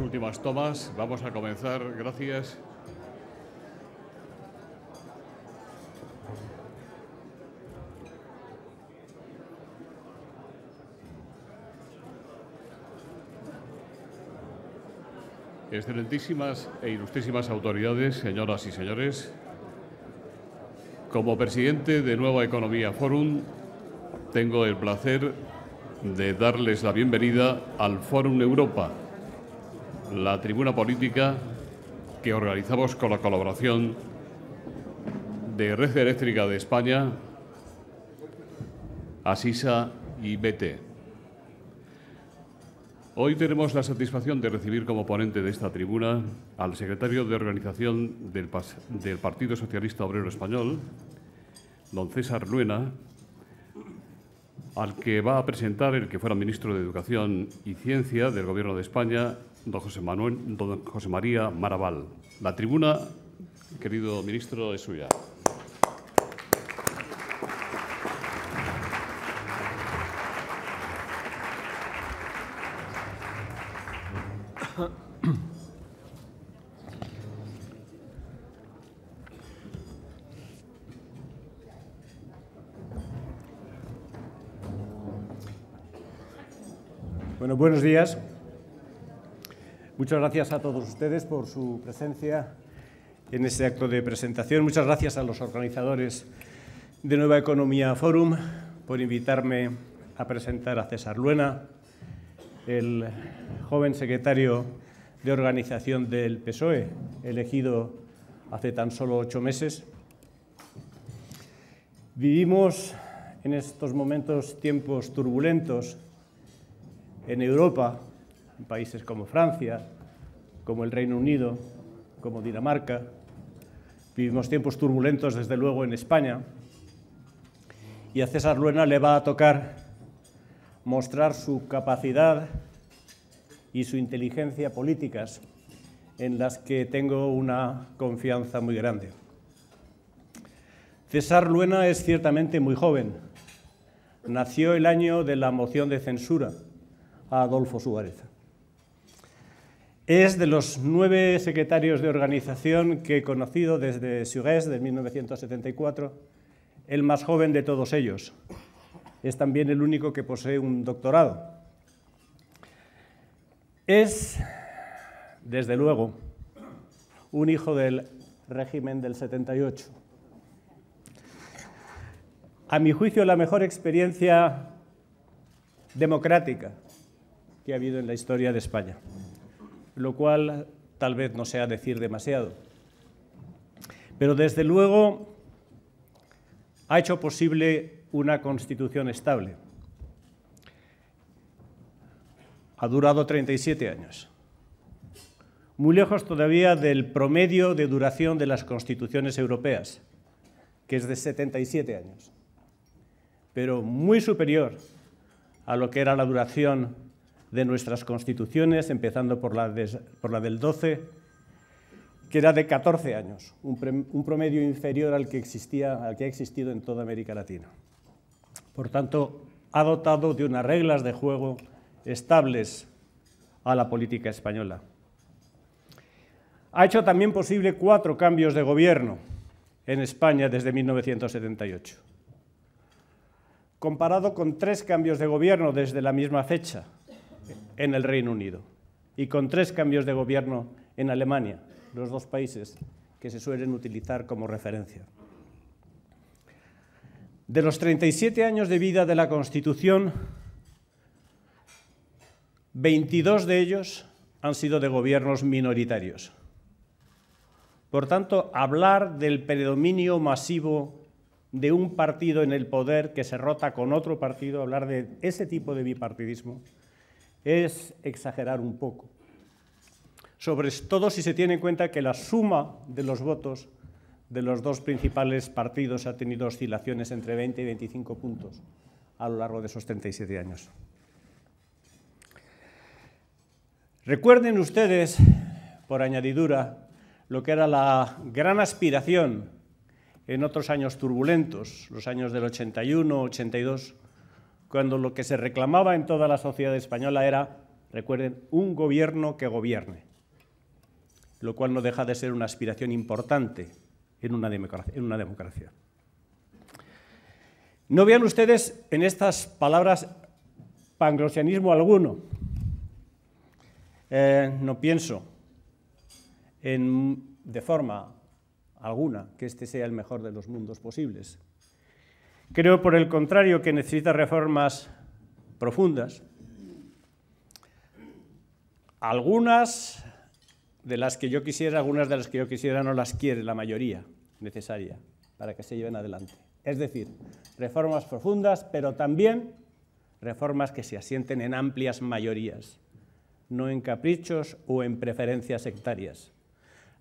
últimas tomas. Vamos a comenzar. Gracias. Excelentísimas e ilustrísimas autoridades, señoras y señores, como presidente de Nueva Economía Forum, tengo el placer de darles la bienvenida al Fórum Europa, la tribuna política que organizamos con la colaboración de Red Eléctrica de España, Asisa y BT. Hoy tenemos la satisfacción de recibir como ponente de esta tribuna al secretario de Organización del, Partido Socialista Obrero Español, don César Luena, al que va a presentar el que fuera ministro de Educación y Ciencia del Gobierno de España don José, Manuel, don José María Maraval. La tribuna, querido ministro, es suya. Bueno, buenos días. Muchas gracias a todos ustedes por su presencia en este acto de presentación. Muchas gracias a los organizadores de Nueva Economía Forum por invitarme a presentar a César Luena, el joven secretario de organización del PSOE, elegido hace tan solo ocho meses. Vivimos en estos momentos tiempos turbulentos en Europa, en países como Francia, como el Reino Unido, como Dinamarca. Vivimos tiempos turbulentos, desde luego, en España. Y a César Luena le va a tocar mostrar su capacidad y su inteligencia políticas, en las que tengo una confianza muy grande. César Luena es ciertamente muy joven. Nació el año de la moción de censura a Adolfo Suárez. Es de los nueve secretarios de organización que he conocido desde Suez, de 1974, el más joven de todos ellos. Es también el único que posee un doctorado. Es, desde luego, un hijo del régimen del 78. A mi juicio, la mejor experiencia democrática que ha habido en la historia de España lo cual tal vez no sea decir demasiado. Pero desde luego ha hecho posible una constitución estable. Ha durado 37 años. Muy lejos todavía del promedio de duración de las constituciones europeas, que es de 77 años, pero muy superior a lo que era la duración de nuestras constituciones, empezando por la, del 12, que era de 14 años, un, un promedio inferior al que, existía, al que ha existido en toda América Latina. Por tanto, ha dotado de unas reglas de juego estables a la política española. Ha hecho también posible cuatro cambios de gobierno en España desde 1978, comparado con tres cambios de gobierno desde la misma fecha, en el Reino Unido y con tres cambios de gobierno en Alemania, los dos países que se suelen utilizar como referencia. De los 37 años de vida de la Constitución, 22 de ellos han sido de gobiernos minoritarios. Por tanto, hablar del predominio masivo de un partido en el poder que se rota con otro partido, hablar de ese tipo de bipartidismo, es exagerar un poco. Sobre todo si se tiene en cuenta que la suma de los votos de los dos principales partidos ha tenido oscilaciones entre 20 y 25 puntos a lo largo de esos 37 años. Recuerden ustedes, por añadidura, lo que era la gran aspiración en otros años turbulentos, los años del 81, 82, cuando lo que se reclamaba en toda la sociedad española era, recuerden, un gobierno que gobierne, lo cual no deja de ser una aspiración importante en una democracia. No vean ustedes en estas palabras panglosianismo alguno. Eh, no pienso de forma alguna que este sea el mejor de los mundos posibles. Creo, por el contrario, que necesita reformas profundas. Algunas de las que yo quisiera, algunas de las que yo quisiera no las quiere la mayoría necesaria para que se lleven adelante. Es decir, reformas profundas, pero también reformas que se asienten en amplias mayorías, no en caprichos o en preferencias sectarias.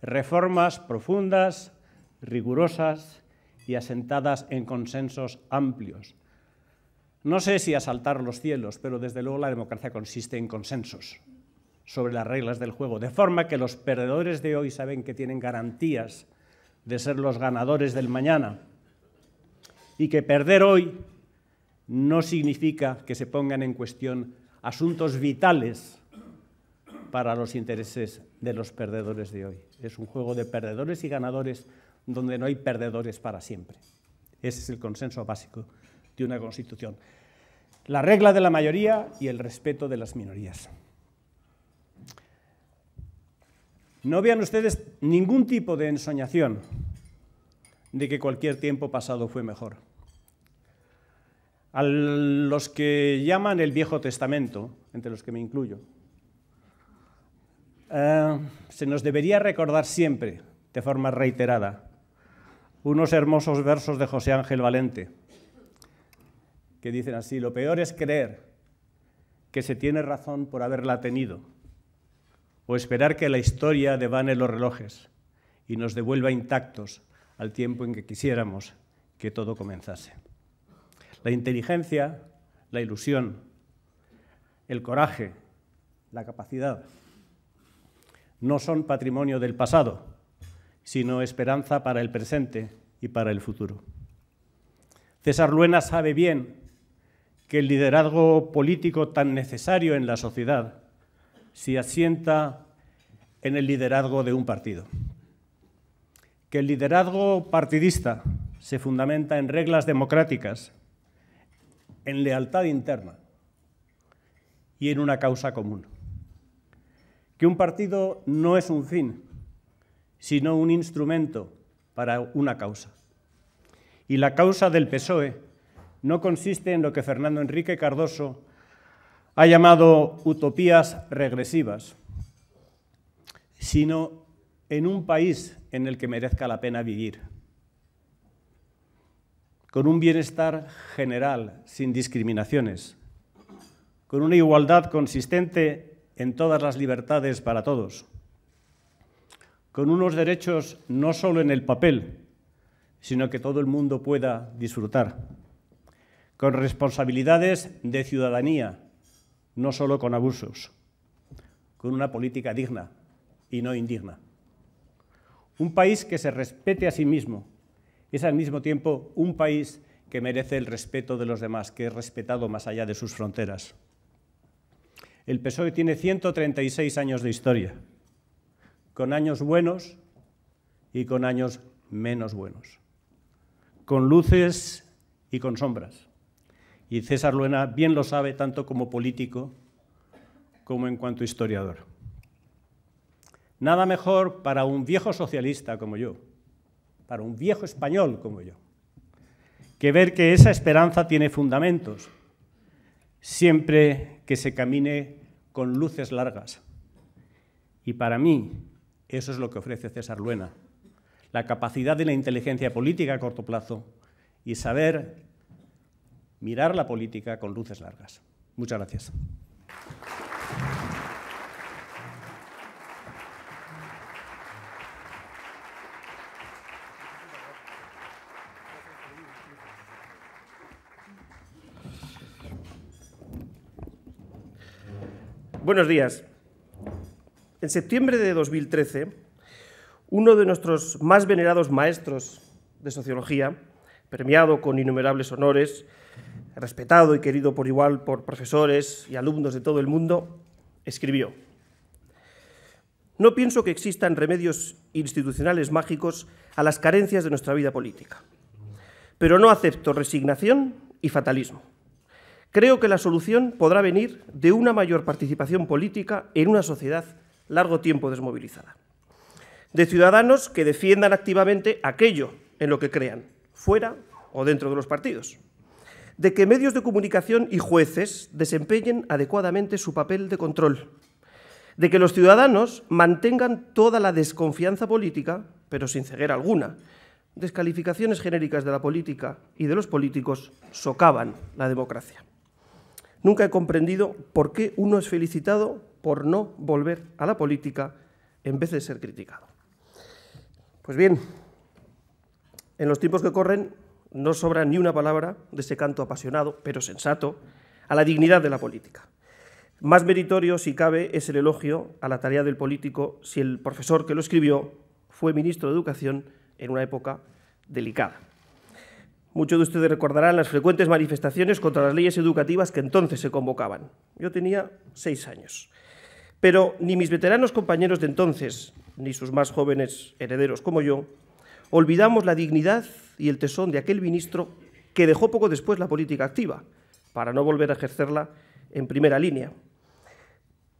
Reformas profundas, rigurosas, y asentadas en consensos amplios. No sé si asaltar los cielos, pero desde luego la democracia consiste en consensos sobre las reglas del juego, de forma que los perdedores de hoy saben que tienen garantías de ser los ganadores del mañana y que perder hoy no significa que se pongan en cuestión asuntos vitales para los intereses de los perdedores de hoy. Es un juego de perdedores y ganadores donde no hay perdedores para siempre. Ese es el consenso básico de una constitución. La regla de la mayoría y el respeto de las minorías. No vean ustedes ningún tipo de ensoñación de que cualquier tiempo pasado fue mejor. A los que llaman el Viejo Testamento, entre los que me incluyo, eh, se nos debería recordar siempre, de forma reiterada, unos hermosos versos de José Ángel Valente, que dicen así, lo peor es creer que se tiene razón por haberla tenido, o esperar que la historia devane los relojes y nos devuelva intactos al tiempo en que quisiéramos que todo comenzase. La inteligencia, la ilusión, el coraje, la capacidad, no son patrimonio del pasado, sino esperanza para el presente y para el futuro. César Luena sabe bien que el liderazgo político tan necesario en la sociedad se asienta en el liderazgo de un partido. Que el liderazgo partidista se fundamenta en reglas democráticas, en lealtad interna y en una causa común. Que un partido no es un fin, sino un instrumento para una causa. Y la causa del PSOE no consiste en lo que Fernando Enrique Cardoso ha llamado utopías regresivas, sino en un país en el que merezca la pena vivir, con un bienestar general, sin discriminaciones, con una igualdad consistente en todas las libertades para todos, con unos derechos no solo en el papel, sino que todo el mundo pueda disfrutar, con responsabilidades de ciudadanía, no solo con abusos, con una política digna y no indigna. Un país que se respete a sí mismo es al mismo tiempo un país que merece el respeto de los demás, que es respetado más allá de sus fronteras. El PSOE tiene 136 años de historia con años buenos y con años menos buenos, con luces y con sombras. Y César Luena bien lo sabe tanto como político como en cuanto historiador. Nada mejor para un viejo socialista como yo, para un viejo español como yo, que ver que esa esperanza tiene fundamentos, siempre que se camine con luces largas. Y para mí, eso es lo que ofrece César Luena. La capacidad de la inteligencia política a corto plazo y saber mirar la política con luces largas. Muchas gracias. Buenos días. En septiembre de 2013, uno de nuestros más venerados maestros de sociología, premiado con innumerables honores, respetado y querido por igual por profesores y alumnos de todo el mundo, escribió, No pienso que existan remedios institucionales mágicos a las carencias de nuestra vida política, pero no acepto resignación y fatalismo. Creo que la solución podrá venir de una mayor participación política en una sociedad largo tiempo desmovilizada. De ciudadanos que defiendan activamente aquello en lo que crean, fuera o dentro de los partidos. De que medios de comunicación y jueces desempeñen adecuadamente su papel de control. De que los ciudadanos mantengan toda la desconfianza política, pero sin ceguera alguna. Descalificaciones genéricas de la política y de los políticos socavan la democracia. Nunca he comprendido por qué uno es felicitado por no volver a la política en vez de ser criticado. Pues bien, en los tiempos que corren no sobra ni una palabra de ese canto apasionado, pero sensato, a la dignidad de la política. Más meritorio, si cabe, es el elogio a la tarea del político si el profesor que lo escribió fue ministro de Educación en una época delicada. Muchos de ustedes recordarán las frecuentes manifestaciones contra las leyes educativas que entonces se convocaban. Yo tenía seis años. Pero ni mis veteranos compañeros de entonces, ni sus más jóvenes herederos como yo, olvidamos la dignidad y el tesón de aquel ministro que dejó poco después la política activa, para no volver a ejercerla en primera línea.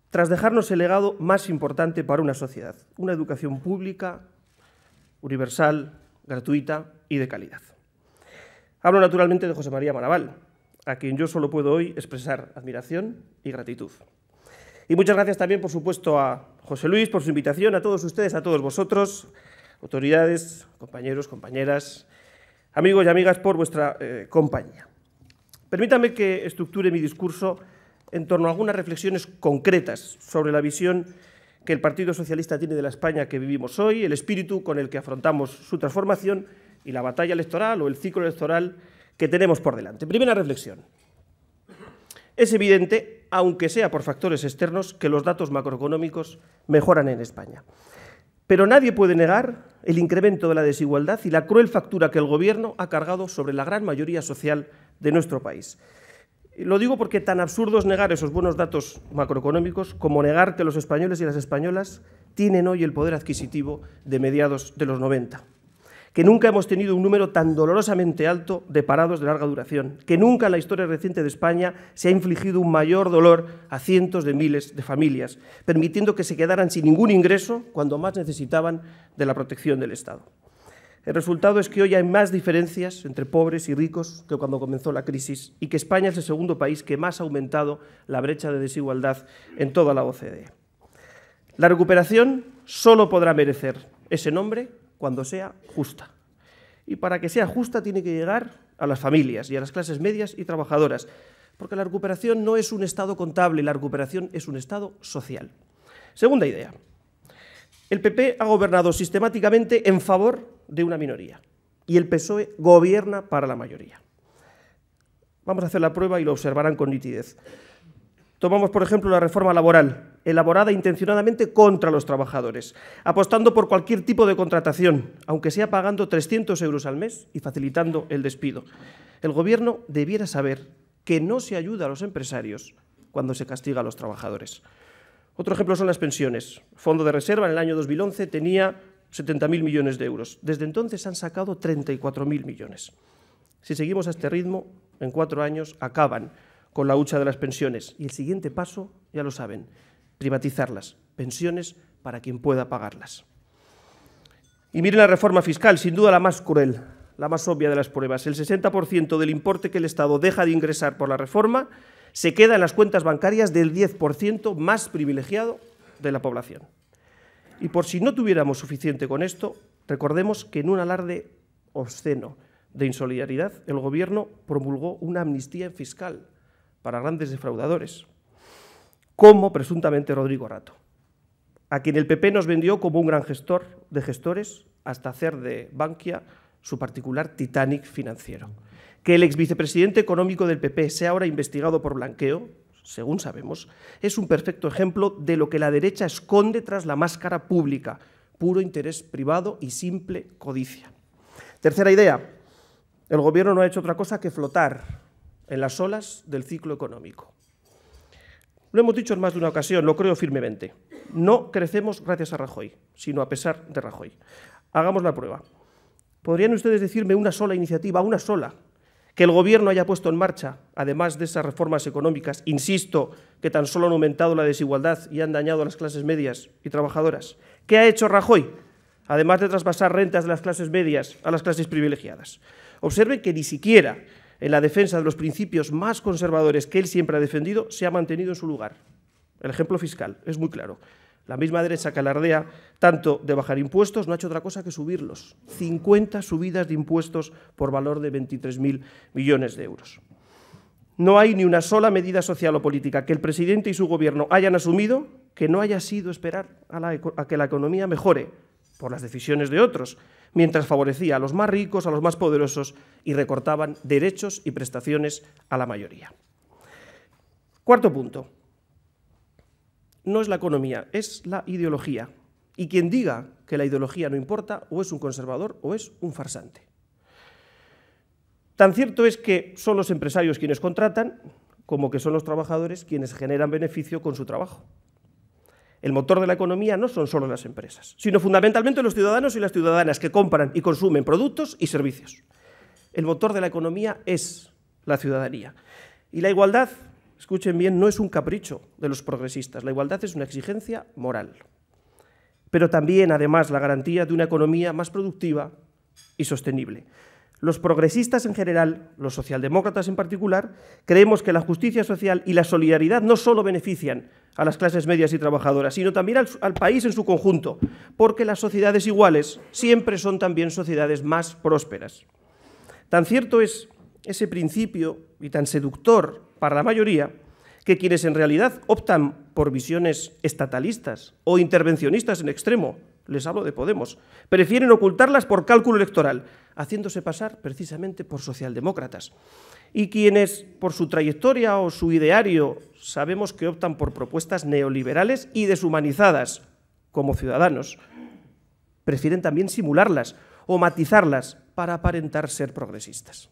Tras dejarnos el legado más importante para una sociedad, una educación pública, universal, gratuita y de calidad. Hablo naturalmente de José María Maraval, a quien yo solo puedo hoy expresar admiración y gratitud. Y muchas gracias también, por supuesto, a José Luis por su invitación, a todos ustedes, a todos vosotros, autoridades, compañeros, compañeras, amigos y amigas, por vuestra eh, compañía. Permítanme que estructure mi discurso en torno a algunas reflexiones concretas sobre la visión que el Partido Socialista tiene de la España que vivimos hoy, el espíritu con el que afrontamos su transformación y la batalla electoral o el ciclo electoral que tenemos por delante. Primera reflexión es evidente, aunque sea por factores externos, que los datos macroeconómicos mejoran en España. Pero nadie puede negar el incremento de la desigualdad y la cruel factura que el Gobierno ha cargado sobre la gran mayoría social de nuestro país. Lo digo porque tan absurdo es negar esos buenos datos macroeconómicos como negar que los españoles y las españolas tienen hoy el poder adquisitivo de mediados de los 90 que nunca hemos tenido un número tan dolorosamente alto de parados de larga duración, que nunca en la historia reciente de España se ha infligido un mayor dolor a cientos de miles de familias, permitiendo que se quedaran sin ningún ingreso cuando más necesitaban de la protección del Estado. El resultado es que hoy hay más diferencias entre pobres y ricos que cuando comenzó la crisis y que España es el segundo país que más ha aumentado la brecha de desigualdad en toda la OCDE. La recuperación solo podrá merecer ese nombre cuando sea justa. Y para que sea justa tiene que llegar a las familias y a las clases medias y trabajadoras, porque la recuperación no es un estado contable, la recuperación es un estado social. Segunda idea. El PP ha gobernado sistemáticamente en favor de una minoría y el PSOE gobierna para la mayoría. Vamos a hacer la prueba y lo observarán con nitidez. Tomamos, por ejemplo, la reforma laboral, elaborada intencionadamente contra los trabajadores, apostando por cualquier tipo de contratación, aunque sea pagando 300 euros al mes y facilitando el despido. El Gobierno debiera saber que no se ayuda a los empresarios cuando se castiga a los trabajadores. Otro ejemplo son las pensiones. Fondo de reserva en el año 2011 tenía 70.000 millones de euros. Desde entonces han sacado 34.000 millones. Si seguimos a este ritmo, en cuatro años acaban con la hucha de las pensiones. Y el siguiente paso, ya lo saben, privatizarlas. Pensiones para quien pueda pagarlas. Y miren la reforma fiscal, sin duda la más cruel, la más obvia de las pruebas. El 60% del importe que el Estado deja de ingresar por la reforma se queda en las cuentas bancarias del 10% más privilegiado de la población. Y por si no tuviéramos suficiente con esto, recordemos que en un alarde obsceno de insolidaridad, el Gobierno promulgó una amnistía fiscal para grandes defraudadores, como presuntamente Rodrigo Rato, a quien el PP nos vendió como un gran gestor de gestores hasta hacer de Bankia su particular Titanic financiero. Que el ex vicepresidente económico del PP sea ahora investigado por blanqueo, según sabemos, es un perfecto ejemplo de lo que la derecha esconde tras la máscara pública, puro interés privado y simple codicia. Tercera idea, el gobierno no ha hecho otra cosa que flotar en las olas del ciclo económico. Lo hemos dicho en más de una ocasión, lo creo firmemente. No crecemos gracias a Rajoy, sino a pesar de Rajoy. Hagamos la prueba. ¿Podrían ustedes decirme una sola iniciativa, una sola, que el Gobierno haya puesto en marcha, además de esas reformas económicas, insisto, que tan solo han aumentado la desigualdad y han dañado a las clases medias y trabajadoras? ¿Qué ha hecho Rajoy, además de traspasar rentas de las clases medias a las clases privilegiadas? Observen que ni siquiera en la defensa de los principios más conservadores que él siempre ha defendido, se ha mantenido en su lugar. El ejemplo fiscal es muy claro. La misma derecha que alardea tanto de bajar impuestos no ha hecho otra cosa que subirlos. 50 subidas de impuestos por valor de 23.000 millones de euros. No hay ni una sola medida social o política que el presidente y su gobierno hayan asumido que no haya sido esperar a, a que la economía mejore, por las decisiones de otros, mientras favorecía a los más ricos, a los más poderosos y recortaban derechos y prestaciones a la mayoría. Cuarto punto. No es la economía, es la ideología. Y quien diga que la ideología no importa o es un conservador o es un farsante. Tan cierto es que son los empresarios quienes contratan como que son los trabajadores quienes generan beneficio con su trabajo. El motor de la economía no son solo las empresas, sino fundamentalmente los ciudadanos y las ciudadanas que compran y consumen productos y servicios. El motor de la economía es la ciudadanía. Y la igualdad, escuchen bien, no es un capricho de los progresistas, la igualdad es una exigencia moral. Pero también, además, la garantía de una economía más productiva y sostenible. Los progresistas en general, los socialdemócratas en particular, creemos que la justicia social y la solidaridad no solo benefician a las clases medias y trabajadoras, sino también al, país en su conjunto, porque las sociedades iguales siempre son también sociedades más prósperas. Tan cierto es ese principio y tan seductor para la mayoría que quienes en realidad optan por visiones estatalistas o intervencionistas en extremo les hablo de Podemos, prefieren ocultarlas por cálculo electoral, haciéndose pasar precisamente por socialdemócratas. Y quienes, por su trayectoria o su ideario, sabemos que optan por propuestas neoliberales y deshumanizadas como ciudadanos, prefieren también simularlas o matizarlas para aparentar ser progresistas.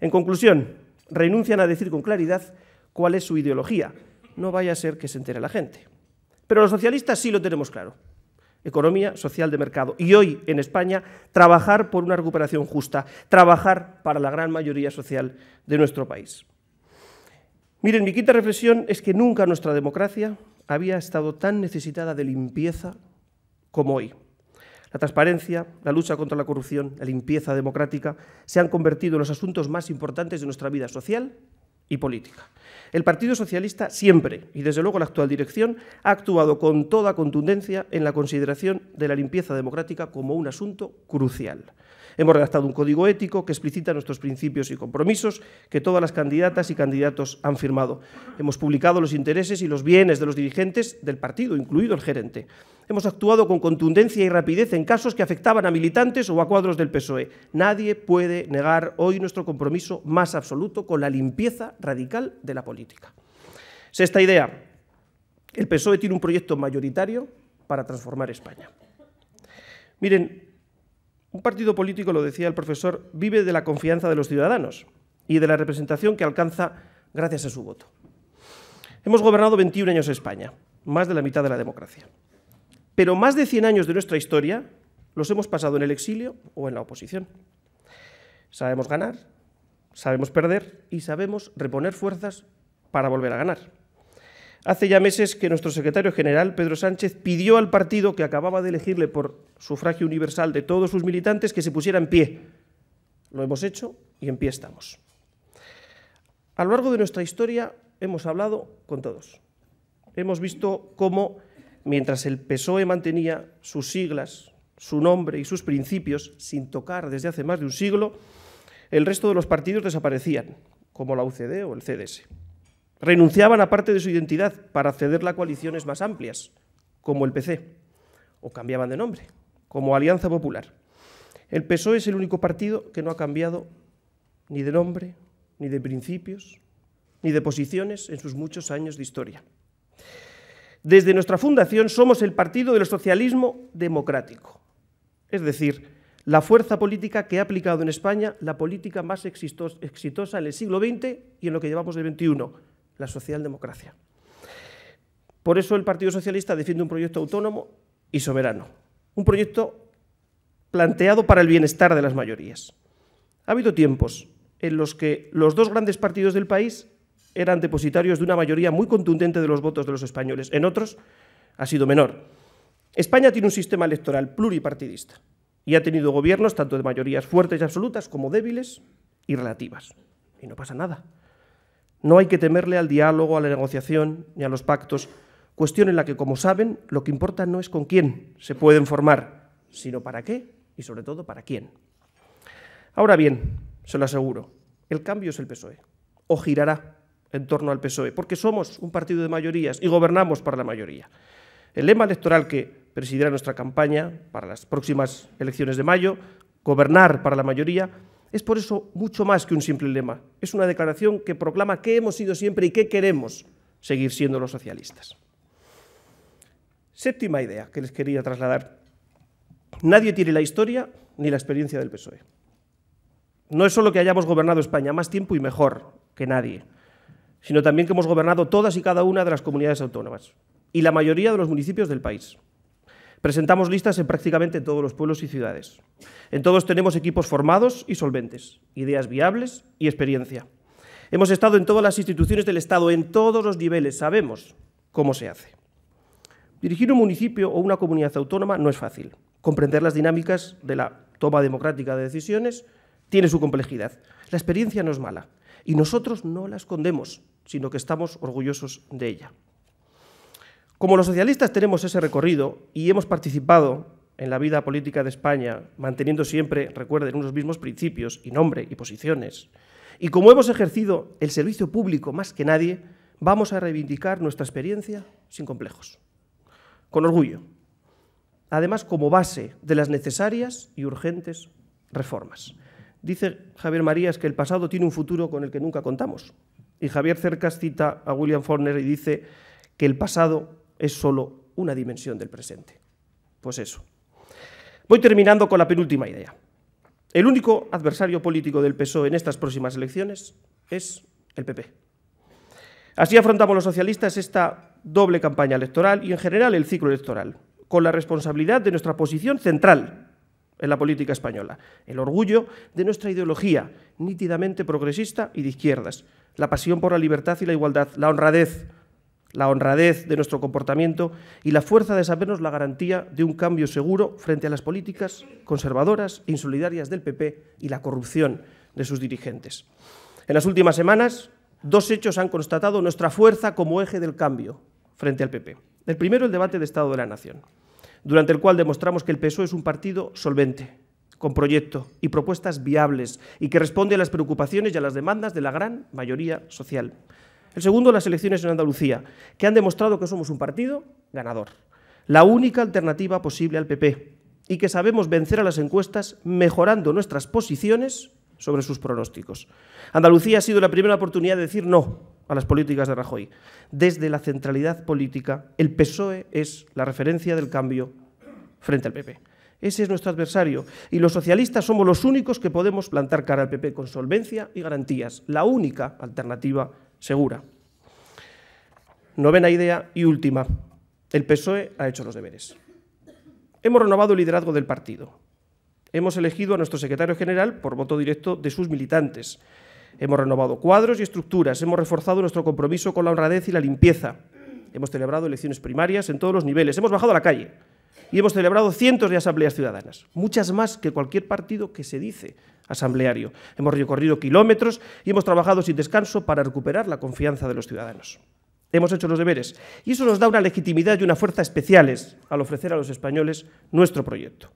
En conclusión, renuncian a decir con claridad cuál es su ideología. No vaya a ser que se entere la gente. Pero los socialistas sí lo tenemos claro economía social de mercado. Y hoy en España trabajar por una recuperación justa, trabajar para la gran mayoría social de nuestro país. Miren, mi quinta reflexión es que nunca nuestra democracia había estado tan necesitada de limpieza como hoy. La transparencia, la lucha contra la corrupción, la limpieza democrática se han convertido en los asuntos más importantes de nuestra vida social política. El Partido Socialista siempre, y desde luego la actual dirección, ha actuado con toda contundencia en la consideración de la limpieza democrática como un asunto crucial. Hemos redactado un código ético que explicita nuestros principios y compromisos que todas las candidatas y candidatos han firmado. Hemos publicado los intereses y los bienes de los dirigentes del partido, incluido el gerente. Hemos actuado con contundencia y rapidez en casos que afectaban a militantes o a cuadros del PSOE. Nadie puede negar hoy nuestro compromiso más absoluto con la limpieza radical de la política. Sexta idea. El PSOE tiene un proyecto mayoritario para transformar España. Miren, un partido político, lo decía el profesor, vive de la confianza de los ciudadanos y de la representación que alcanza gracias a su voto. Hemos gobernado 21 años España, más de la mitad de la democracia. Pero más de 100 años de nuestra historia los hemos pasado en el exilio o en la oposición. Sabemos ganar, sabemos perder y sabemos reponer fuerzas para volver a ganar. Hace ya meses que nuestro secretario general, Pedro Sánchez, pidió al partido que acababa de elegirle por sufragio universal de todos sus militantes que se pusiera en pie. Lo hemos hecho y en pie estamos. A lo largo de nuestra historia hemos hablado con todos. Hemos visto cómo, mientras el PSOE mantenía sus siglas, su nombre y sus principios sin tocar desde hace más de un siglo, el resto de los partidos desaparecían, como la UCD o el CDS. Renunciaban a parte de su identidad para acceder a coaliciones más amplias, como el PC, o cambiaban de nombre, como Alianza Popular. El PSOE es el único partido que no ha cambiado ni de nombre, ni de principios, ni de posiciones en sus muchos años de historia. Desde nuestra fundación somos el partido del socialismo democrático, es decir, la fuerza política que ha aplicado en España la política más exitosa en el siglo XX y en lo que llevamos de XXI, la socialdemocracia. Por eso el Partido Socialista defiende un proyecto autónomo y soberano, un proyecto planteado para el bienestar de las mayorías. Ha habido tiempos en los que los dos grandes partidos del país eran depositarios de una mayoría muy contundente de los votos de los españoles, en otros ha sido menor. España tiene un sistema electoral pluripartidista y ha tenido gobiernos tanto de mayorías fuertes y absolutas como débiles y relativas. Y no pasa nada. No hay que temerle al diálogo, a la negociación ni a los pactos, cuestión en la que, como saben, lo que importa no es con quién se pueden formar, sino para qué y sobre todo para quién. Ahora bien, se lo aseguro, el cambio es el PSOE, o girará en torno al PSOE, porque somos un partido de mayorías y gobernamos para la mayoría. El lema electoral que presidirá nuestra campaña para las próximas elecciones de mayo, gobernar para la mayoría, es por eso mucho más que un simple lema. Es una declaración que proclama qué hemos sido siempre y qué queremos seguir siendo los socialistas. Séptima idea que les quería trasladar. Nadie tiene la historia ni la experiencia del PSOE. No es solo que hayamos gobernado España más tiempo y mejor que nadie, sino también que hemos gobernado todas y cada una de las comunidades autónomas y la mayoría de los municipios del país. Presentamos listas en prácticamente todos los pueblos y ciudades. En todos tenemos equipos formados y solventes, ideas viables y experiencia. Hemos estado en todas las instituciones del Estado, en todos los niveles, sabemos cómo se hace. Dirigir un municipio o una comunidad autónoma no es fácil. Comprender las dinámicas de la toma democrática de decisiones tiene su complejidad. La experiencia no es mala y nosotros no la escondemos, sino que estamos orgullosos de ella. Como los socialistas tenemos ese recorrido y hemos participado en la vida política de España, manteniendo siempre, recuerden, unos mismos principios y nombre y posiciones, y como hemos ejercido el servicio público más que nadie, vamos a reivindicar nuestra experiencia sin complejos, con orgullo, además como base de las necesarias y urgentes reformas. Dice Javier Marías que el pasado tiene un futuro con el que nunca contamos. Y Javier Cercas cita a William Forner y dice que el pasado es solo una dimensión del presente. Pues eso. Voy terminando con la penúltima idea. El único adversario político del PSOE en estas próximas elecciones es el PP. Así afrontamos los socialistas esta doble campaña electoral y en general el ciclo electoral, con la responsabilidad de nuestra posición central en la política española, el orgullo de nuestra ideología nítidamente progresista y de izquierdas, la pasión por la libertad y la igualdad, la honradez, la honradez de nuestro comportamiento y la fuerza de sabernos la garantía de un cambio seguro frente a las políticas conservadoras e insolidarias del PP y la corrupción de sus dirigentes. En las últimas semanas, dos hechos han constatado nuestra fuerza como eje del cambio frente al PP. El primero, el debate de Estado de la Nación, durante el cual demostramos que el PSOE es un partido solvente, con proyecto y propuestas viables y que responde a las preocupaciones y a las demandas de la gran mayoría social. El segundo, las elecciones en Andalucía, que han demostrado que somos un partido ganador, la única alternativa posible al PP, y que sabemos vencer a las encuestas mejorando nuestras posiciones sobre sus pronósticos. Andalucía ha sido la primera oportunidad de decir no a las políticas de Rajoy. Desde la centralidad política, el PSOE es la referencia del cambio frente al PP. Ese es nuestro adversario. Y los socialistas somos los únicos que podemos plantar cara al PP con solvencia y garantías, la única alternativa segura. Novena idea y última. El PSOE ha hecho los deberes. Hemos renovado el liderazgo del partido. Hemos elegido a nuestro secretario general por voto directo de sus militantes. Hemos renovado cuadros y estructuras. Hemos reforzado nuestro compromiso con la honradez y la limpieza. Hemos celebrado elecciones primarias en todos los niveles. Hemos bajado a la calle y hemos celebrado cientos de asambleas ciudadanas, muchas más que cualquier partido que se dice asambleario. Hemos recorrido kilómetros y hemos trabajado sin descanso para recuperar la confianza de los ciudadanos. Hemos hecho los deberes y eso nos da una legitimidad y una fuerza especiales al ofrecer a los españoles nuestro proyecto.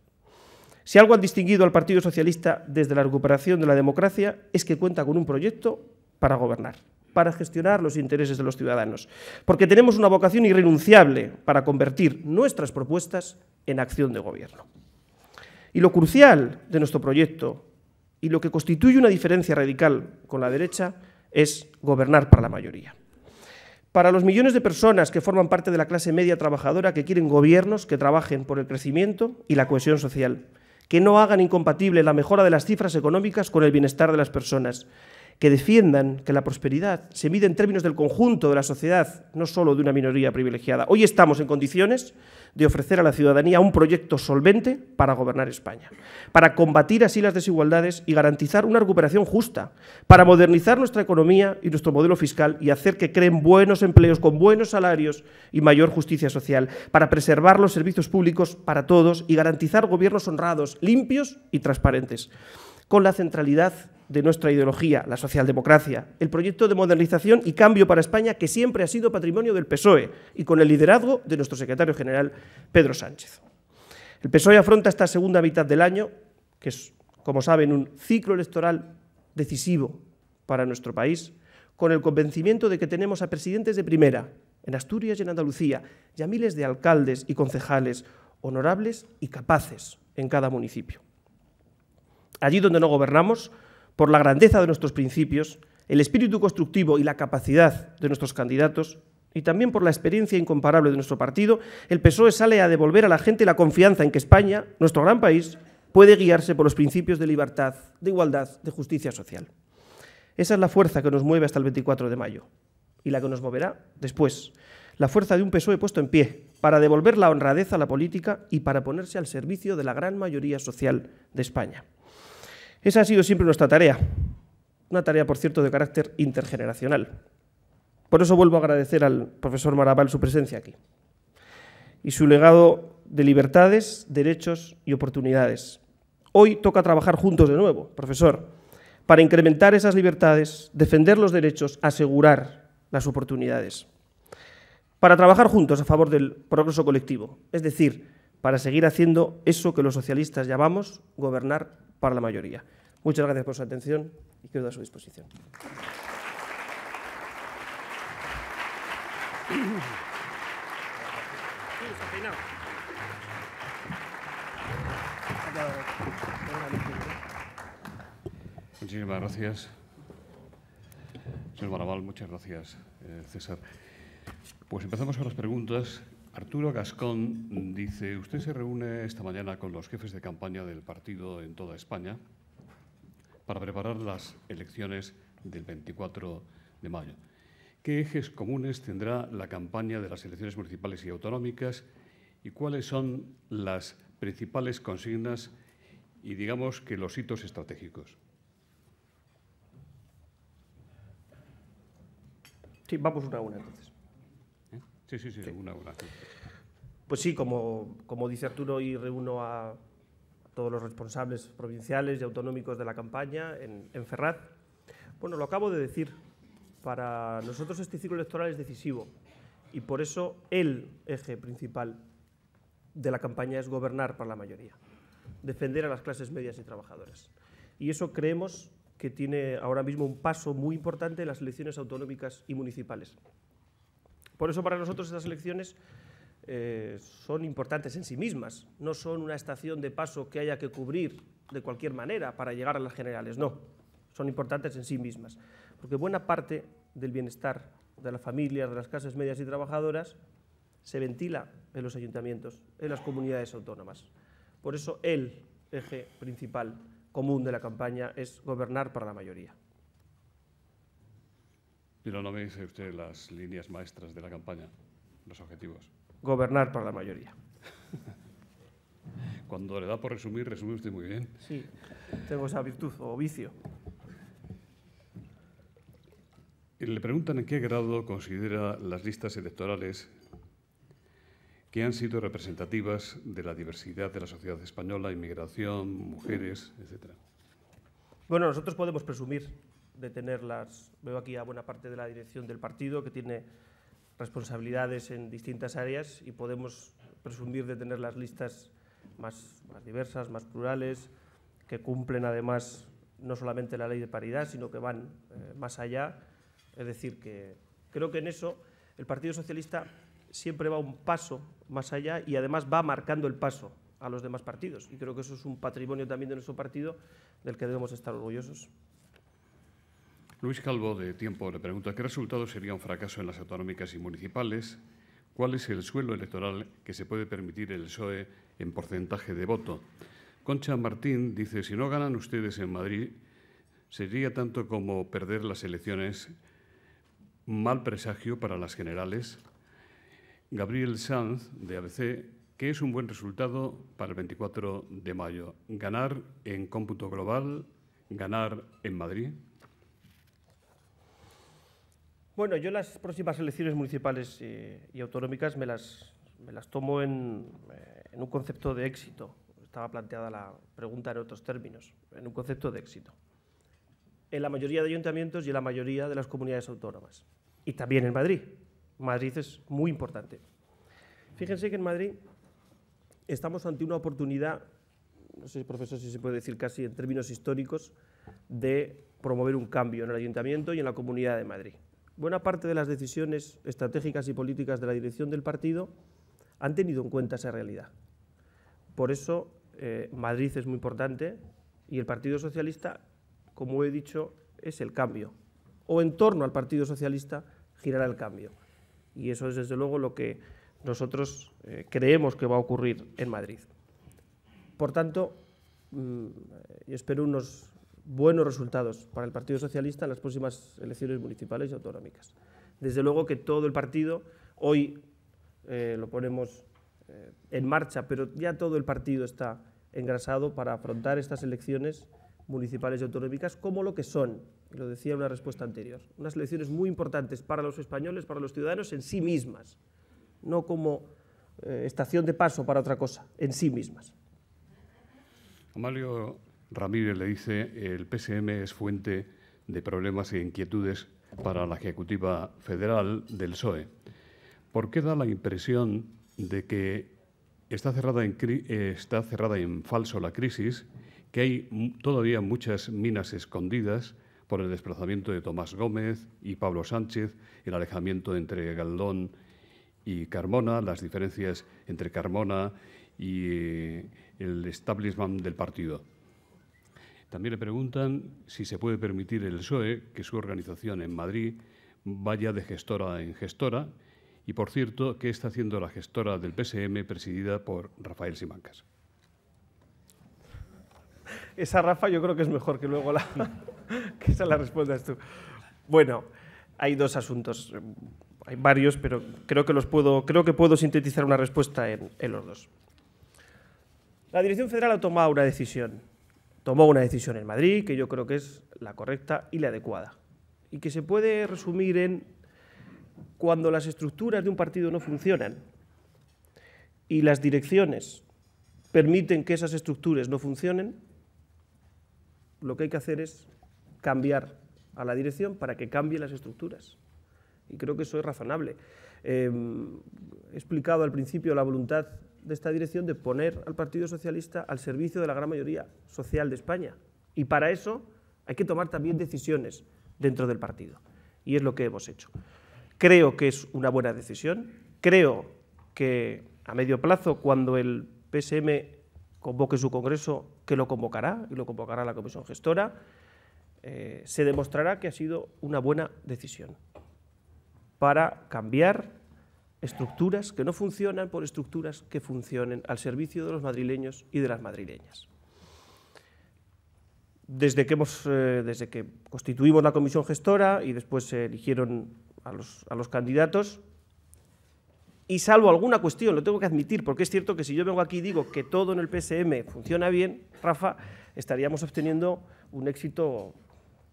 Si algo ha distinguido al Partido Socialista desde la recuperación de la democracia es que cuenta con un proyecto para gobernar, para gestionar los intereses de los ciudadanos, porque tenemos una vocación irrenunciable para convertir nuestras propuestas en acción de gobierno. Y lo crucial de nuestro proyecto y lo que constituye una diferencia radical con la derecha es gobernar para la mayoría. Para los millones de personas que forman parte de la clase media trabajadora que quieren gobiernos que trabajen por el crecimiento y la cohesión social, que no hagan incompatible la mejora de las cifras económicas con el bienestar de las personas, que defiendan que la prosperidad se mide en términos del conjunto de la sociedad, no solo de una minoría privilegiada. Hoy estamos en condiciones de ofrecer a la ciudadanía un proyecto solvente para gobernar España, para combatir así las desigualdades y garantizar una recuperación justa, para modernizar nuestra economía y nuestro modelo fiscal y hacer que creen buenos empleos con buenos salarios y mayor justicia social, para preservar los servicios públicos para todos y garantizar gobiernos honrados, limpios y transparentes, con la centralidad de nuestra ideología, la socialdemocracia, el proyecto de modernización y cambio para España que siempre ha sido patrimonio del PSOE y con el liderazgo de nuestro secretario general, Pedro Sánchez. El PSOE afronta esta segunda mitad del año, que es, como saben, un ciclo electoral decisivo para nuestro país, con el convencimiento de que tenemos a presidentes de primera en Asturias y en Andalucía, y a miles de alcaldes y concejales honorables y capaces en cada municipio. Allí donde no gobernamos, por la grandeza de nuestros principios, el espíritu constructivo y la capacidad de nuestros candidatos, y también por la experiencia incomparable de nuestro partido, el PSOE sale a devolver a la gente la confianza en que España, nuestro gran país, puede guiarse por los principios de libertad, de igualdad, de justicia social. Esa es la fuerza que nos mueve hasta el 24 de mayo y la que nos moverá después. La fuerza de un PSOE puesto en pie para devolver la honradez a la política y para ponerse al servicio de la gran mayoría social de España. Esa ha sido siempre nuestra tarea, una tarea, por cierto, de carácter intergeneracional. Por eso vuelvo a agradecer al profesor Marabal su presencia aquí y su legado de libertades, derechos y oportunidades. Hoy toca trabajar juntos de nuevo, profesor, para incrementar esas libertades, defender los derechos, asegurar las oportunidades. Para trabajar juntos a favor del progreso colectivo, es decir, para seguir haciendo eso que los socialistas llamamos gobernar para la mayoría. Muchas gracias por su atención y quedo a su disposición. Muchísimas gracias. Señor Barabal, muchas gracias, eh, César. Pues empezamos con las preguntas Arturo Gascón dice, usted se reúne esta mañana con los jefes de campaña del partido en toda España para preparar las elecciones del 24 de mayo. ¿Qué ejes comunes tendrá la campaña de las elecciones municipales y autonómicas y cuáles son las principales consignas y digamos que los hitos estratégicos? Sí, vamos una a una entonces. Sí, sí, sí, Pues sí, como, dice Arturo, y reúno a, todos los responsables provinciales y autonómicos de la campaña en, en Bueno, lo acabo de decir. Para nosotros este ciclo electoral es decisivo y por eso el eje principal de la campaña es gobernar para la mayoría, defender a las clases medias y trabajadoras. Y eso creemos que tiene ahora mismo un paso muy importante en las elecciones autonómicas y municipales. Por eso para nosotros estas elecciones eh, son importantes en sí mismas, no son una estación de paso que haya que cubrir de cualquier manera para llegar a las generales, no, son importantes en sí mismas, porque buena parte del bienestar de las familias, de las casas medias y trabajadoras, se ventila en los ayuntamientos, en las comunidades autónomas. Por eso el eje principal común de la campaña es gobernar para la mayoría. Pero no me dice usted las líneas maestras de la campaña, los objetivos. Gobernar para la mayoría. Cuando le da por resumir, resume usted muy bien. Sí, tengo esa virtud o vicio. Y le preguntan en qué grado considera las listas electorales que han sido representativas de la diversidad de la sociedad española, inmigración, mujeres, etc. Bueno, nosotros podemos presumir de tenerlas. Veo aquí a buena parte de la dirección del partido que tiene responsabilidades en distintas áreas y podemos presumir de tener las listas más, más diversas, más plurales, que cumplen además no solamente la ley de paridad, sino que van eh, más allá. Es decir, que creo que en eso el Partido Socialista siempre va un paso más allá y además va marcando el paso a los demás partidos. Y creo que eso es un patrimonio también de nuestro partido del que debemos estar orgullosos. Luis Calvo, de Tiempo, le pregunta qué resultado sería un fracaso en las autonómicas y municipales. ¿Cuál es el suelo electoral que se puede permitir el PSOE en porcentaje de voto? Concha Martín dice, si no ganan ustedes en Madrid, sería tanto como perder las elecciones, mal presagio para las generales. Gabriel Sanz, de ABC, ¿qué es un buen resultado para el 24 de mayo? ¿Ganar en cómputo global? ¿Ganar en Madrid? Bueno, yo las próximas elecciones municipales eh, y, autonómicas me las, me las tomo eh, en, un concepto de éxito. Estaba planteada la pregunta en otros términos, en un concepto de éxito. En la mayoría de ayuntamientos y en la mayoría de las comunidades autónomas. Y también en Madrid. Madrid es muy importante. Fíjense que en Madrid estamos ante una oportunidad, no sé, profesor, si se puede decir casi en términos históricos, de promover un cambio en el ayuntamiento y en la comunidad de Madrid buena parte de las decisiones estratégicas y políticas de la dirección del partido han tenido en cuenta esa realidad. Por eso eh, Madrid es muy importante y el Partido Socialista, como he dicho, es el cambio. O en torno al Partido Socialista girará el cambio. Y eso es desde luego lo que nosotros eh, creemos que va a ocurrir en Madrid. Por tanto, mm, espero unos buenos resultados para el Partido Socialista en las próximas elecciones municipales y autonómicas. Desde luego que todo el partido, hoy eh, lo ponemos eh, en marcha, pero ya todo el partido está engrasado para afrontar estas elecciones municipales y autonómicas como lo que son, lo decía en una respuesta anterior, unas elecciones muy importantes para los españoles, para los ciudadanos en sí mismas, no como eh, estación de paso para otra cosa, en sí mismas. Amalio, Ramírez le dice, el PSM es fuente de problemas e inquietudes para la Ejecutiva Federal del SOE. ¿Por qué da la impresión de que está eh, está cerrada en falso la crisis, que hay todavía muchas minas escondidas por el desplazamiento de Tomás Gómez y Pablo Sánchez, el alejamiento entre Galdón y Carmona, las diferencias entre Carmona y eh, el establishment del partido? También le preguntan si se puede permitir el SOE que su organización en Madrid vaya de gestora en gestora. Y, por cierto, ¿qué está haciendo la gestora del PSM presidida por Rafael Simancas? Esa Rafa yo creo que es mejor que luego la... que esa la respondas tú. Bueno, hay dos asuntos. Hay varios, pero creo que, los puedo, creo que puedo sintetizar una respuesta en los dos. La Dirección Federal ha tomado una decisión tomó una decisión en Madrid que yo creo que es la correcta y la adecuada. Y que se puede resumir en cuando las estructuras de un partido no funcionan y las direcciones permiten que esas estructuras no funcionen, lo que hay que hacer es cambiar a la dirección para que cambie las estructuras. Y creo que eso es razonable. Em, he explicado al principio la voluntad de esta dirección de poner al Partido Socialista al servicio de la gran mayoría social de España. Y para eso hay que tomar también decisiones dentro del partido. Y es lo que hemos hecho. Creo que es una buena decisión. Creo que a medio plazo, cuando el PSM convoque su Congreso, que lo convocará y lo convocará la Comisión Gestora, eh, se demostrará que ha sido una buena decisión para cambiar estructuras que no funcionan por estructuras que funcionen al servicio de los madrileños y de las madrileñas. Desde que, hemos, eh, desde que constituimos la comisión gestora y después se eligieron a los, a los candidatos, y salvo alguna cuestión, lo tengo que admitir, porque es cierto que si yo vengo aquí y digo que todo en el PSM funciona bien, Rafa, estaríamos obteniendo un éxito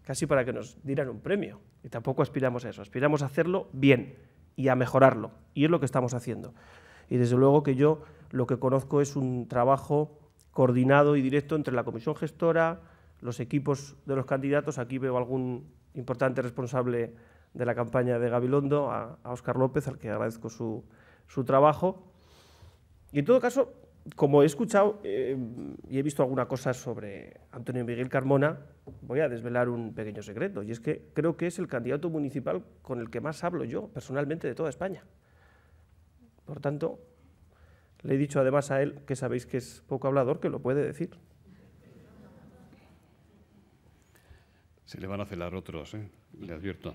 casi para que nos dieran un premio. Y tampoco aspiramos a eso, aspiramos a hacerlo bien y a mejorarlo. Y es lo que estamos haciendo. Y desde luego que yo lo que conozco es un trabajo coordinado y directo entre la comisión gestora, los equipos de los candidatos. Aquí veo algún importante responsable de la campaña de Gabilondo, a, Óscar López, al que agradezco su, su trabajo. Y en todo caso, como he escuchado eh, y he visto alguna cosa sobre Antonio Miguel Carmona, voy a desvelar un pequeño secreto, y es que creo que es el candidato municipal con el que más hablo yo personalmente de toda España. Por tanto, le he dicho además a él, que sabéis que es poco hablador, que lo puede decir. Se le van a celar otros, ¿eh? le advierto.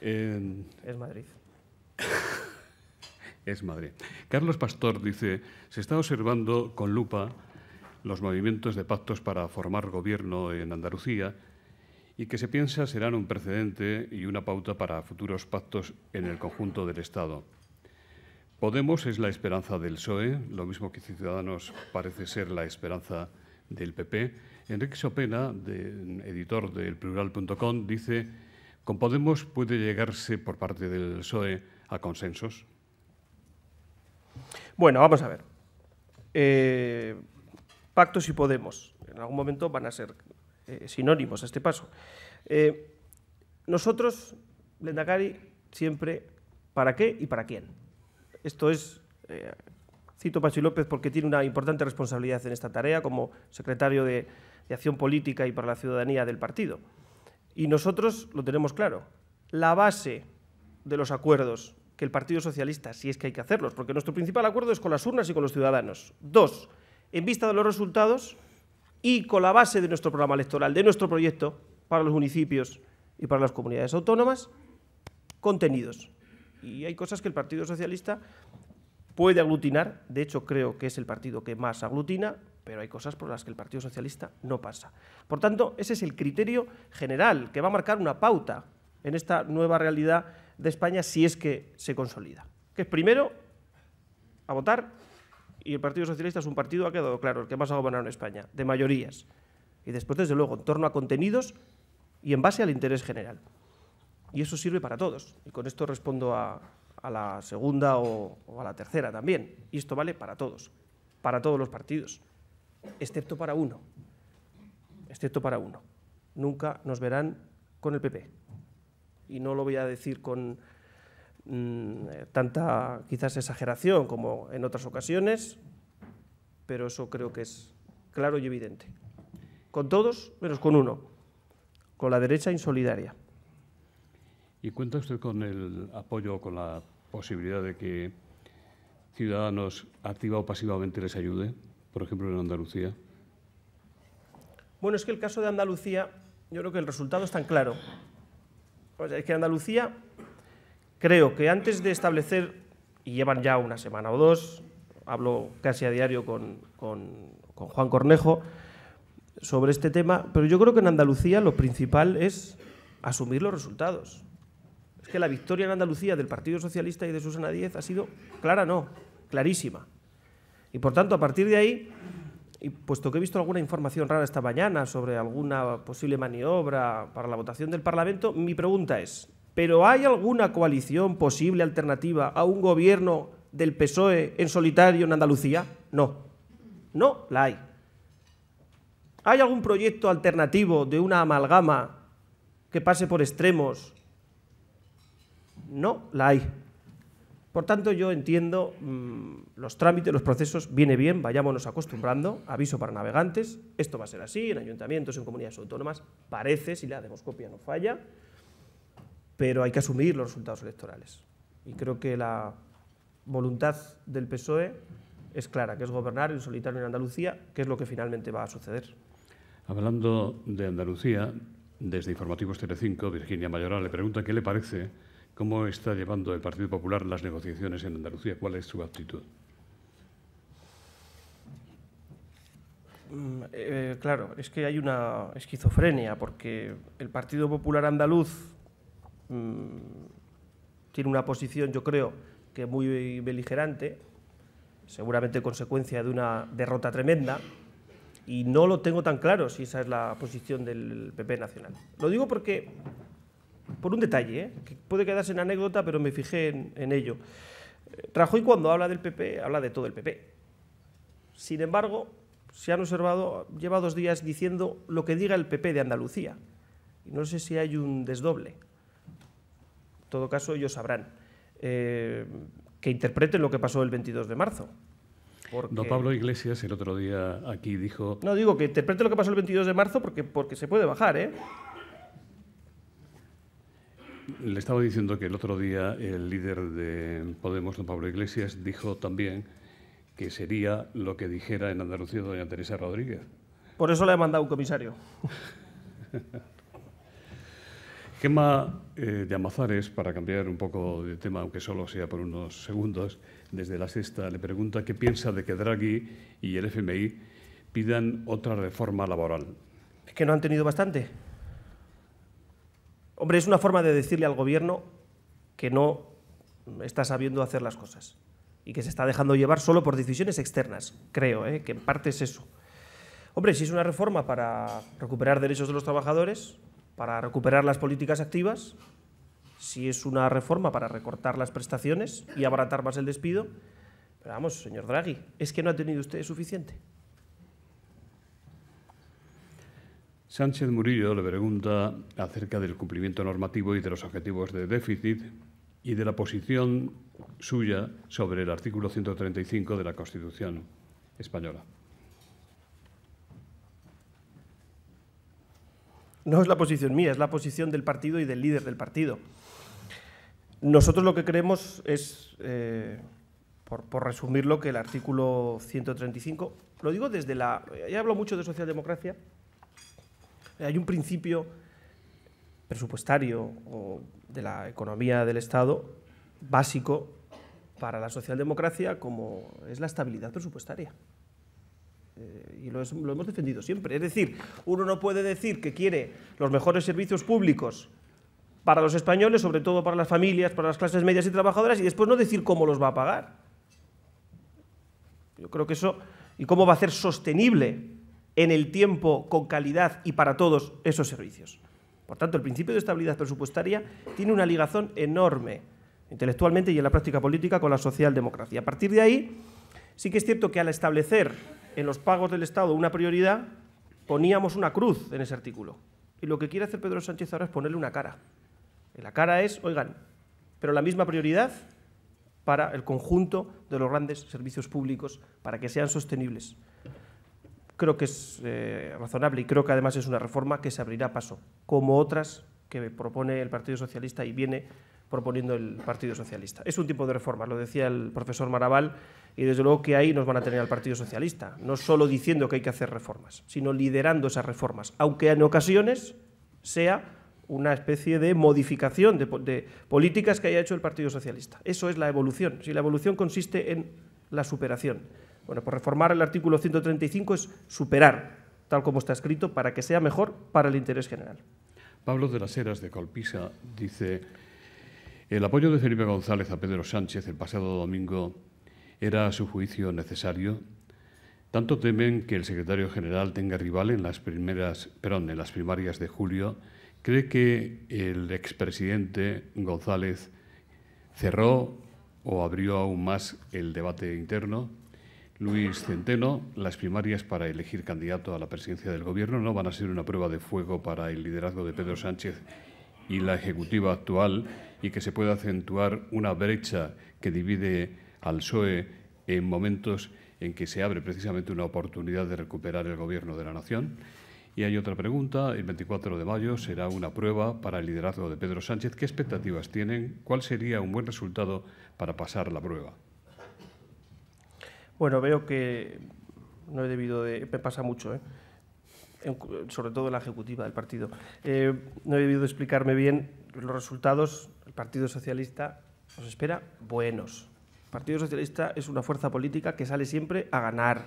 Eh, es Madrid es Madrid. Carlos Pastor dice, se está observando con lupa los movimientos de pactos para formar gobierno en Andalucía y que se piensa serán un precedente y una pauta para futuros pactos en el conjunto del Estado. Podemos es la esperanza del PSOE, lo mismo que Ciudadanos parece ser la esperanza del PP. Enrique Sopena, editor del plural.com, dice, con Podemos puede llegarse por parte del PSOE a consensos. Bueno, vamos a ver. Eh, pactos y Podemos. En algún momento van a ser eh, sinónimos a este paso. Eh, nosotros, Lendakari, siempre para qué y para quién. Esto es, cito Pachi López porque tiene una importante responsabilidad en esta tarea como secretario de, de Acción Política y para la Ciudadanía del partido. Y nosotros lo tenemos claro. La base de los acuerdos que el Partido Socialista, si es que hay que hacerlos, porque nuestro principal acuerdo es con las urnas y con los ciudadanos. Dos, en vista de los resultados y con la base de nuestro programa electoral, de nuestro proyecto para los municipios y para las comunidades autónomas, contenidos. Y hay cosas que el Partido Socialista puede aglutinar, de hecho creo que es el partido que más aglutina, pero hay cosas por las que el Partido Socialista no pasa. Por tanto, ese es el criterio general que va a marcar una pauta en esta nueva realidad de España si es que se consolida. Que es primero a votar, y el Partido Socialista es un partido, ha quedado claro, el que más ha gobernar en España, de mayorías. Y después, desde luego, en torno a contenidos y en base al interés general. Y eso sirve para todos. Y con esto respondo a, la segunda o, o, a la tercera también. Y esto vale para todos, para todos los partidos, excepto para uno. Excepto para uno. Nunca nos verán con el PP y no lo voy a decir con mm, eh, tanta quizás exageración como en otras ocasiones, pero eso creo que es claro y evidente. Con todos, menos con uno, con la derecha insolidaria. ¿Y cuenta usted con el apoyo, o con la posibilidad de que Ciudadanos activa o pasivamente les ayude, por ejemplo, en Andalucía? Bueno, es que el caso de Andalucía, yo creo que el resultado es tan claro es que en Andalucía creo que antes de establecer, y llevan ya una semana o dos, hablo casi a diario con, con Juan Cornejo sobre este tema, pero yo creo que en Andalucía lo principal es asumir los resultados. Es que la victoria en Andalucía del Partido Socialista y de Susana Díez ha sido clara, no, clarísima. Y por tanto, a partir de ahí, y puesto que he visto alguna información rara esta mañana sobre alguna posible maniobra para la votación del Parlamento, mi pregunta es, ¿pero hay alguna coalición posible alternativa a un gobierno del PSOE en solitario en Andalucía? No, no la hay. ¿Hay algún proyecto alternativo de una amalgama que pase por extremos? No la hay. Por tanto, yo entiendo mm, los trámites, los procesos, viene bien, vayámonos acostumbrando, aviso para navegantes, esto va a ser así, en ayuntamientos, en comunidades autónomas, parece, si la demoscopia no falla, pero hay que asumir los resultados electorales. Y creo que la voluntad del PSOE es clara, que es gobernar en solitario en Andalucía, que es lo que finalmente va a suceder. Hablando de Andalucía, desde Informativos TVE5, Virginia Mayoral le pregunta qué le parece ¿Cómo está llevando el Partido Popular las negociaciones en Andalucía? ¿Cuál es su actitud? Mm, eh, claro, es que hay una esquizofrenia, porque el Partido Popular Andaluz mm, tiene una posición, yo creo, que muy beligerante, seguramente consecuencia de una derrota tremenda, y no lo tengo tan claro si esa es la posición del PP Nacional. Lo digo porque por un detalle, ¿eh? que puede quedarse en anécdota, pero me fijé en, ello. Rajoy cuando habla del PP, habla de todo el PP. Sin embargo, se han observado, lleva dos días diciendo lo que diga el PP de Andalucía. Y no sé si hay un desdoble. En todo caso, ellos sabrán eh, que interpreten lo que pasó el 22 de marzo. Porque... Don Pablo Iglesias el otro día aquí dijo... No, digo que interpreten lo que pasó el 22 de marzo porque, porque se puede bajar, ¿eh? le estaba diciendo que el otro día el líder de Podemos, don Pablo Iglesias, dijo también que sería lo que dijera en Andalucía doña Teresa Rodríguez. Por eso le ha mandado un comisario. Gema eh, de Amazares, para cambiar un poco de tema, aunque solo sea por unos segundos, desde la sexta le pregunta qué piensa de que Draghi y el FMI pidan otra reforma laboral. Es que no han tenido bastante. Hombre, es una forma de decirle al gobierno que no está sabiendo hacer las cosas y que se está dejando llevar solo por decisiones externas, creo, ¿eh? que en parte es eso. Hombre, si es una reforma para recuperar derechos de los trabajadores, para recuperar las políticas activas, si es una reforma para recortar las prestaciones y abaratar más el despido, pero vamos, señor Draghi, es que no ha tenido usted suficiente. Sánchez Murillo le pregunta acerca del cumplimiento normativo y de los objetivos de déficit y de la posición suya sobre el artículo 135 de la Constitución española. No es la posición mía, es la posición del partido y del líder del partido. Nosotros lo que creemos es, eh, por, por, resumirlo, que el artículo 135, lo digo desde la... Ya hablo mucho de socialdemocracia, hay un principio presupuestario de la economía del Estado básico para la socialdemocracia como es la estabilidad presupuestaria. Eh, y lo, hemos defendido siempre. Es decir, uno no puede decir que quiere los mejores servicios públicos para los españoles, sobre todo para las familias, para las clases medias y trabajadoras, y después no decir cómo los va a pagar. Yo creo que eso, y cómo va a ser sostenible en el tiempo, con calidad y para todos esos servicios. Por tanto, el principio de estabilidad presupuestaria tiene una ligazón enorme, intelectualmente y en la práctica política, con la socialdemocracia. A partir de ahí, sí que es cierto que al establecer en los pagos del Estado una prioridad, poníamos una cruz en ese artículo. Y lo que quiere hacer Pedro Sánchez ahora es ponerle una cara. la cara es, oigan, pero la misma prioridad para el conjunto de los grandes servicios públicos, para que sean sostenibles creo que es eh, razonable y creo que además es una reforma que se abrirá paso, como otras que propone el Partido Socialista y viene proponiendo el Partido Socialista. Es un tipo de reforma, lo decía el profesor Maraval, y desde luego que ahí nos van a tener al Partido Socialista, no solo diciendo que hay que hacer reformas, sino liderando esas reformas, aunque en ocasiones sea una especie de modificación de, de políticas que haya hecho el Partido Socialista. Eso es la evolución, si la evolución consiste en la superación bueno, pues reformar el artículo 135 es superar, tal como está escrito, para que sea mejor para el interés general. Pablo de las Heras de Colpisa dice, el apoyo de Felipe González a Pedro Sánchez el pasado domingo era a su juicio necesario. Tanto temen que el secretario general tenga rival en las, primeras, perdón, en las primarias de julio. ¿Cree que el expresidente González cerró o abrió aún más el debate interno? Luis Centeno, las primarias para elegir candidato a la presidencia del Gobierno no van a ser una prueba de fuego para el liderazgo de Pedro Sánchez y la ejecutiva actual y que se pueda acentuar una brecha que divide al PSOE en momentos en que se abre precisamente una oportunidad de recuperar el Gobierno de la Nación. Y hay otra pregunta, el 24 de mayo será una prueba para el liderazgo de Pedro Sánchez. ¿Qué expectativas tienen? ¿Cuál sería un buen resultado para pasar la prueba? Bueno, veo que no he debido de... Me pasa mucho, ¿eh? sobre todo en la ejecutiva del partido. Eh, no he debido explicarme bien los resultados. El Partido Socialista nos espera buenos. El Partido Socialista es una fuerza política que sale siempre a ganar.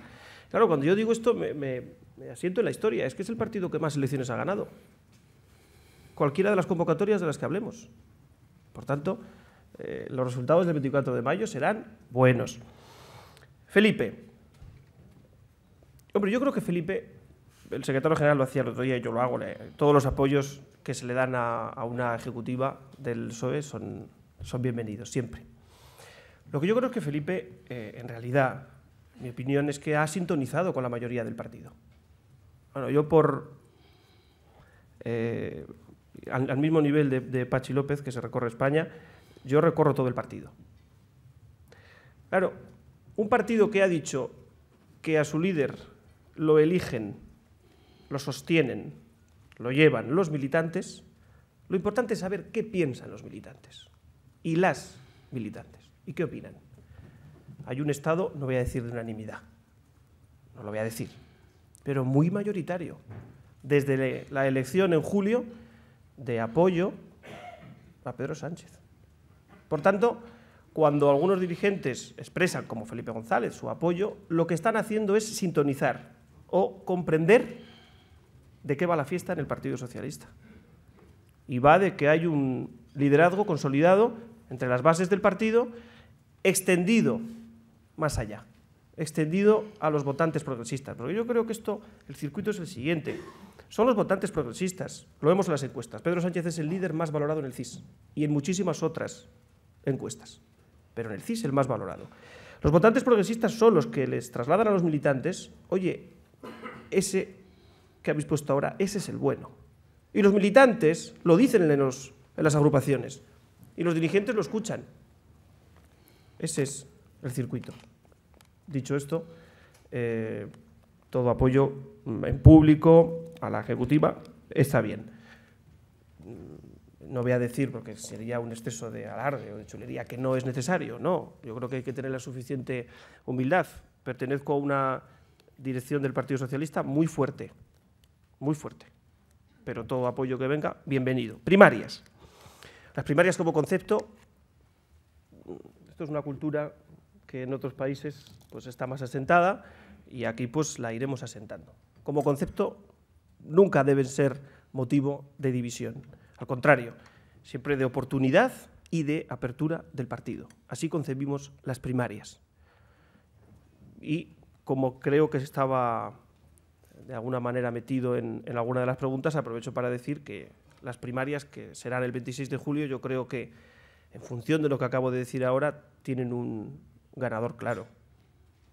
Claro, cuando yo digo esto me, asiento en la historia. Es que es el partido que más elecciones ha ganado. Cualquiera de las convocatorias de las que hablemos. Por tanto, eh, los resultados del 24 de mayo serán buenos. Felipe. Hombre, yo creo que Felipe, el secretario general lo hacía el otro día, yo lo hago, todos los apoyos que se le dan a, una ejecutiva del PSOE son, son, bienvenidos, siempre. Lo que yo creo es que Felipe, eh, en realidad, mi opinión es que ha sintonizado con la mayoría del partido. Bueno, yo por... Eh, al, mismo nivel de, de Pachi López, que se recorre España, yo recorro todo el partido. Claro, un partido que ha dicho que a su líder lo eligen, lo sostienen, lo llevan los militantes, lo importante es saber qué piensan los militantes y las militantes y qué opinan. Hay un Estado, no voy a decir de unanimidad, no lo voy a decir, pero muy mayoritario, desde la elección en julio, de apoyo a Pedro Sánchez. Por tanto, cuando algunos dirigentes expresan, como Felipe González, su apoyo, lo que están haciendo es sintonizar o comprender de qué va la fiesta en el Partido Socialista. Y va de que hay un liderazgo consolidado entre las bases del partido, extendido más allá, extendido a los votantes progresistas. Porque yo creo que esto, el circuito es el siguiente. Son los votantes progresistas, lo vemos en las encuestas. Pedro Sánchez es el líder más valorado en el CIS y en muchísimas otras encuestas pero en el CIS el más valorado. Los votantes progresistas son los que les trasladan a los militantes, oye, ese que habéis puesto ahora, ese es el bueno. Y los militantes lo dicen en, las agrupaciones y los dirigentes lo escuchan. Ese es el circuito. Dicho esto, eh, todo apoyo en público a la ejecutiva está bien no voy a decir porque sería un exceso de alarde o de chulería que no es necesario, no, yo creo que hay que tener la suficiente humildad. Pertenezco a una dirección del Partido Socialista muy fuerte, muy fuerte, pero todo apoyo que venga, bienvenido. Primarias. Las primarias como concepto, esto es una cultura que en otros países pues está más asentada y aquí pues la iremos asentando. Como concepto, nunca deben ser motivo de división al contrario, siempre de oportunidad y de apertura del partido. Así concebimos las primarias. Y como creo que se estaba de alguna manera metido en, alguna de las preguntas, aprovecho para decir que las primarias, que serán el 26 de julio, yo creo que en función de lo que acabo de decir ahora, tienen un ganador claro,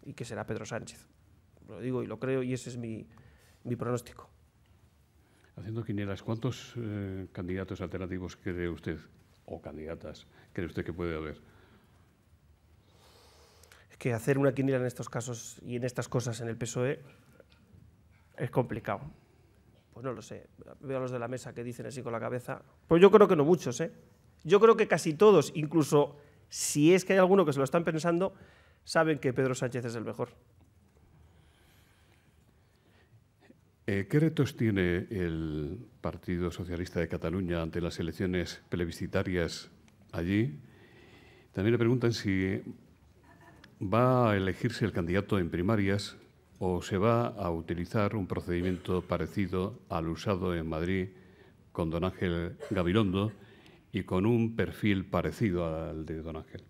y que será Pedro Sánchez. Lo digo y lo creo, y ese es mi pronóstico haciendo quinielas, ¿cuántos eh, candidatos alternativos cree usted, o candidatas, cree usted que puede haber? Es que hacer una quiniela en estos casos y en estas cosas en el PSOE es complicado. Pues no lo sé. Veo a los de la mesa que dicen así con la cabeza. Pues yo creo que no muchos, ¿eh? Yo creo que casi todos, incluso si es que hay alguno que se lo están pensando, saben que Pedro Sánchez es el mejor. Eh, ¿Qué retos tiene el Partido Socialista de Cataluña ante las elecciones plebiscitarias allí? También le preguntan si va a elegirse el candidato en primarias o se va a utilizar un procedimiento parecido al usado en Madrid con don Ángel Gavirondo y con un perfil parecido al de don Ángel.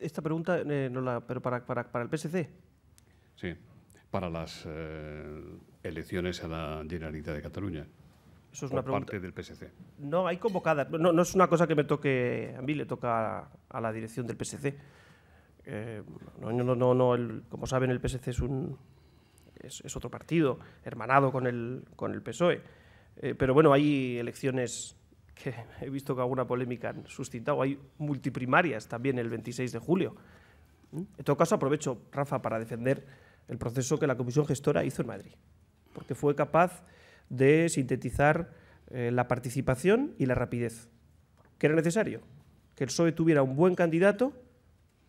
Esta pregunta, eh, la, pero para, para el PSC. Sí para las eh, elecciones a la Generalitat de Cataluña. Eso es una parte del PSC. No, hay convocadas. No, es una cosa que me toque a mí, le toca a, la dirección del PSC. Eh, no, no, no, como saben, el PSC es, un, es, otro partido, hermanado con el, con el PSOE. Eh, pero bueno, hay elecciones que he visto que alguna polémica han suscitado. Hay multiprimarias también el 26 de julio. En todo caso, aprovecho, Rafa, para defender el proceso que la Comisión Gestora hizo en Madrid, porque fue capaz de sintetizar eh, la participación y la rapidez, que era necesario, que el PSOE tuviera un buen candidato,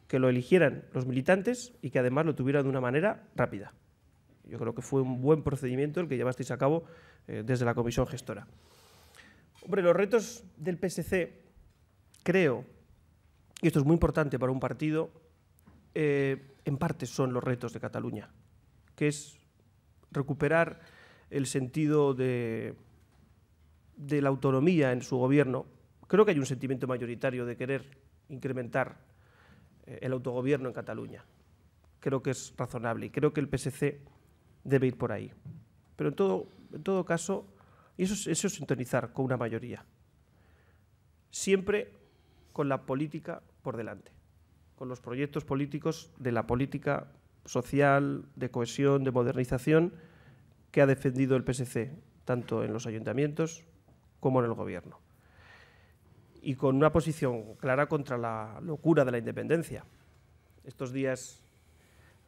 que lo eligieran los militantes y que además lo tuviera de una manera rápida. Yo creo que fue un buen procedimiento el que llevasteis a cabo eh, desde la Comisión Gestora. Hombre, los retos del PSC, creo, y esto es muy importante para un partido, eh, en parte son los retos de Cataluña, que es recuperar el sentido de, la autonomía en su gobierno. Creo que hay un sentimiento mayoritario de querer incrementar eh, el autogobierno en Cataluña. Creo que es razonable y creo que el PSC debe ir por ahí. Pero en todo, caso, eso eso es sintonizar con una mayoría. Siempre con la política por delante con los proyectos políticos de la política social, de cohesión, de modernización que ha defendido el PSC, tanto en los ayuntamientos como en el gobierno. Y con una posición clara contra la locura de la independencia. Estos días,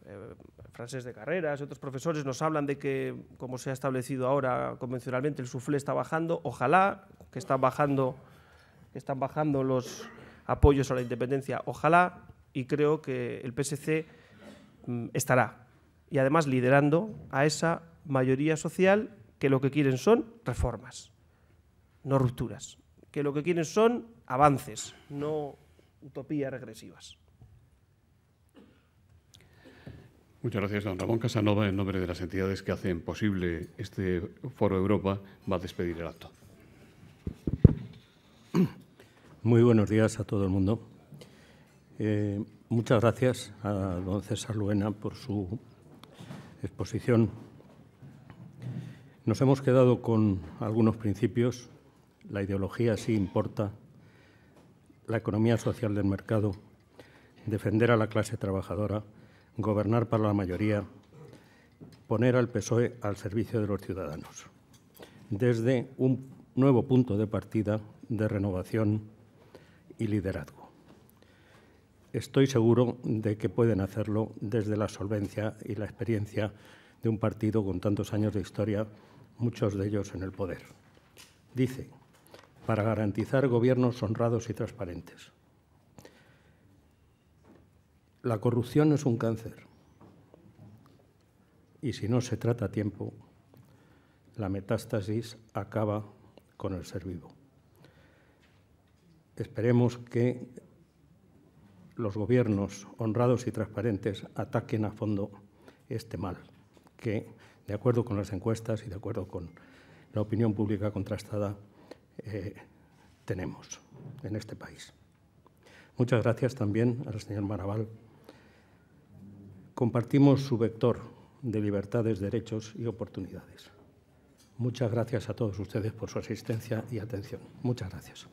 eh, de carreras y otros profesores nos hablan de que, como se ha establecido ahora convencionalmente, el suflé está bajando. Ojalá que bajando, que están bajando los apoyos a la independencia. Ojalá y creo que el PSC mm, estará. Y además liderando a esa mayoría social que lo que quieren son reformas, no rupturas, que lo que quieren son avances, no utopías regresivas. Muchas gracias, don Ramón Casanova. En nombre de las entidades que hacen posible este Foro Europa, va a despedir el acto. Muy buenos días a todo el mundo. Eh, muchas gracias a don César Luena por su exposición. Nos hemos quedado con algunos principios. La ideología sí importa, la economía social del mercado, defender a la clase trabajadora, gobernar para la mayoría, poner al PSOE al servicio de los ciudadanos, desde un nuevo punto de partida de renovación y liderazgo estoy seguro de que pueden hacerlo desde la solvencia y la experiencia de un partido con tantos años de historia, muchos de ellos en el poder. Dice, para garantizar gobiernos honrados y transparentes. La corrupción es un cáncer y si no se trata a tiempo, la metástasis acaba con el ser vivo. Esperemos que los gobiernos honrados y transparentes ataquen a fondo este mal, que, de acuerdo con las encuestas y de acuerdo con la opinión pública contrastada, eh, tenemos en este país. Muchas gracias también al señor Maraval. Compartimos su vector de libertades, derechos y oportunidades. Muchas gracias a todos ustedes por su asistencia y atención. Muchas gracias.